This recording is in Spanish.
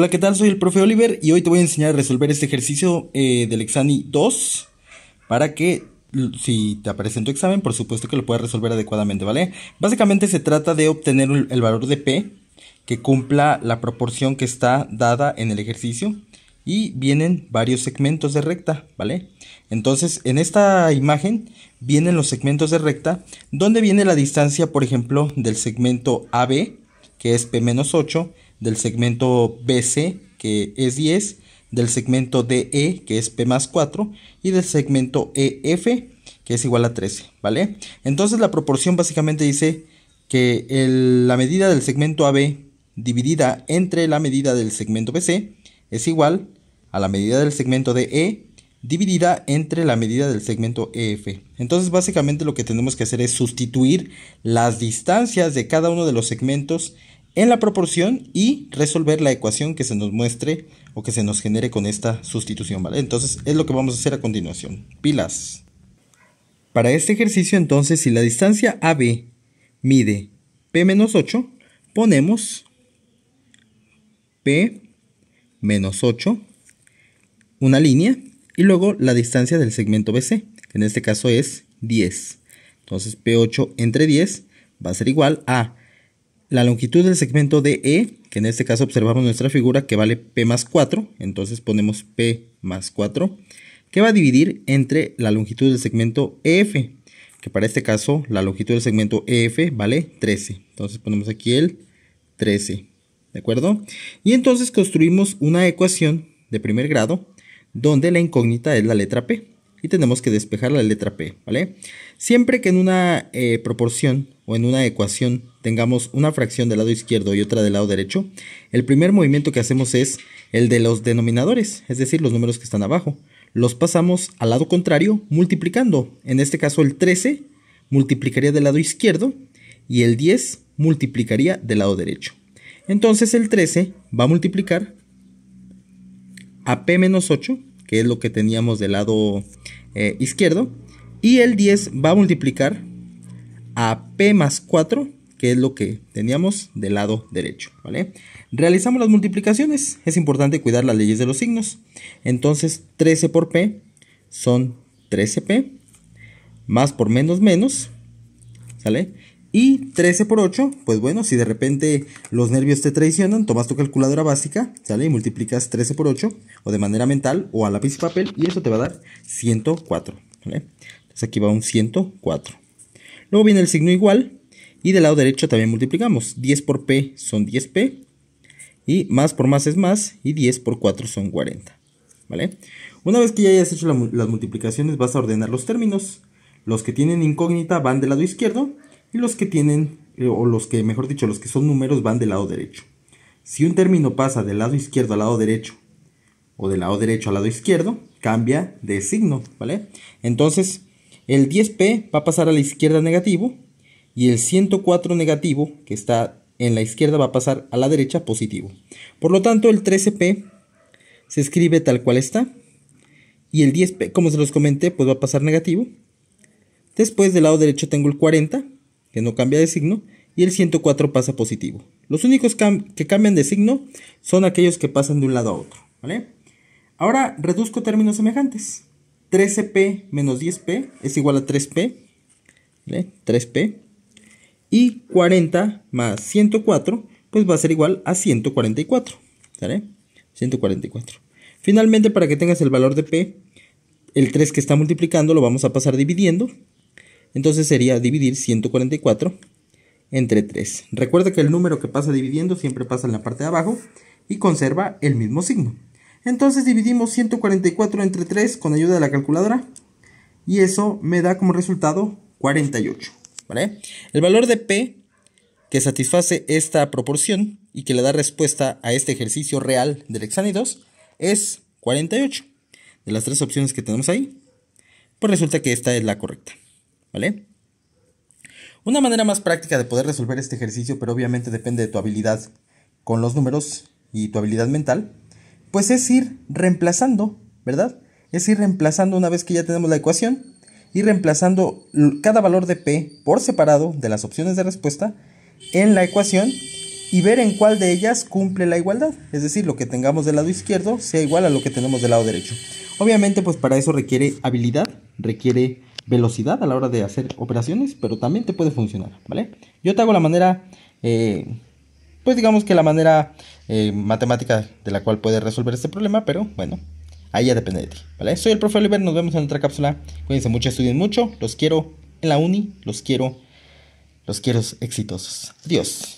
Hola, ¿qué tal? Soy el profe Oliver y hoy te voy a enseñar a resolver este ejercicio eh, del examen 2 para que si te aparece en tu examen, por supuesto que lo puedas resolver adecuadamente, ¿vale? Básicamente se trata de obtener el valor de P que cumpla la proporción que está dada en el ejercicio y vienen varios segmentos de recta, ¿vale? Entonces, en esta imagen vienen los segmentos de recta, donde viene la distancia, por ejemplo, del segmento AB, que es P-8, del segmento BC, que es 10, del segmento DE, que es P más 4, y del segmento EF, que es igual a 13, ¿vale? Entonces la proporción básicamente dice que la medida del segmento AB dividida entre la medida del segmento BC es igual a la medida del segmento DE dividida entre la medida del segmento EF. Entonces básicamente lo que tenemos que hacer es sustituir las distancias de cada uno de los segmentos en la proporción y resolver la ecuación que se nos muestre o que se nos genere con esta sustitución, ¿vale? Entonces es lo que vamos a hacer a continuación. Pilas. Para este ejercicio, entonces, si la distancia AB mide P-8, ponemos P-8, una línea, y luego la distancia del segmento BC, que en este caso es 10. Entonces P8 entre 10 va a ser igual a la longitud del segmento DE, e, que en este caso observamos nuestra figura que vale P más 4, entonces ponemos P más 4, que va a dividir entre la longitud del segmento EF, que para este caso la longitud del segmento EF vale 13. Entonces ponemos aquí el 13, ¿de acuerdo? Y entonces construimos una ecuación de primer grado donde la incógnita es la letra P y tenemos que despejar la letra P, ¿vale? Siempre que en una eh, proporción o en una ecuación tengamos una fracción del lado izquierdo y otra del lado derecho, el primer movimiento que hacemos es el de los denominadores, es decir, los números que están abajo. Los pasamos al lado contrario multiplicando. En este caso el 13 multiplicaría del lado izquierdo y el 10 multiplicaría del lado derecho. Entonces el 13 va a multiplicar a P-8, menos que es lo que teníamos del lado eh, izquierdo, y el 10 va a multiplicar a P más 4, que es lo que teníamos del lado derecho, ¿vale? Realizamos las multiplicaciones, es importante cuidar las leyes de los signos. Entonces, 13 por P son 13P, más por menos menos, ¿sale? Y 13 por 8, pues bueno, si de repente los nervios te traicionan, tomas tu calculadora básica, ¿sale? Y multiplicas 13 por 8, o de manera mental, o a lápiz y papel, y eso te va a dar 104, ¿vale? Entonces aquí va un 104. Luego viene el signo igual, y del lado derecho también multiplicamos. 10 por P son 10P. Y más por más es más. Y 10 por 4 son 40. ¿Vale? Una vez que ya hayas hecho las multiplicaciones vas a ordenar los términos. Los que tienen incógnita van del lado izquierdo. Y los que tienen, eh, o los que, mejor dicho, los que son números van del lado derecho. Si un término pasa del lado izquierdo al lado derecho o del lado derecho al lado izquierdo, cambia de signo, ¿vale? Entonces, el 10p va a pasar a la izquierda negativo y el 104 negativo, que está en la izquierda, va a pasar a la derecha positivo. Por lo tanto, el 13P se escribe tal cual está. Y el 10P, como se los comenté, pues va a pasar negativo. Después del lado derecho tengo el 40, que no cambia de signo, y el 104 pasa positivo. Los únicos que cambian de signo son aquellos que pasan de un lado a otro. Ahora reduzco términos semejantes. 13p menos 10p es igual a 3p. 3 3p y 40 más 104, pues va a ser igual a 144. ¿Sale? 144. Finalmente, para que tengas el valor de P, el 3 que está multiplicando lo vamos a pasar dividiendo. Entonces sería dividir 144 entre 3. Recuerda que el número que pasa dividiendo siempre pasa en la parte de abajo y conserva el mismo signo. Entonces dividimos 144 entre 3 con ayuda de la calculadora y eso me da como resultado 48. ¿vale? El valor de P que satisface esta proporción y que le da respuesta a este ejercicio real del 2 es 48. De las tres opciones que tenemos ahí, pues resulta que esta es la correcta, ¿vale? Una manera más práctica de poder resolver este ejercicio, pero obviamente depende de tu habilidad con los números y tu habilidad mental, pues es ir reemplazando, ¿verdad? Es ir reemplazando una vez que ya tenemos la ecuación, y reemplazando cada valor de P por separado de las opciones de respuesta en la ecuación y ver en cuál de ellas cumple la igualdad, es decir, lo que tengamos del lado izquierdo sea igual a lo que tenemos del lado derecho. Obviamente, pues para eso requiere habilidad, requiere velocidad a la hora de hacer operaciones, pero también te puede funcionar, ¿vale? Yo te hago la manera, eh, pues digamos que la manera eh, matemática de la cual puedes resolver este problema, pero bueno, Ahí ya depende de ti, ¿vale? Soy el profe Oliver, nos vemos en otra cápsula. Cuídense mucho, estudien mucho, los quiero en la uni, los quiero, los quiero exitosos. Adiós.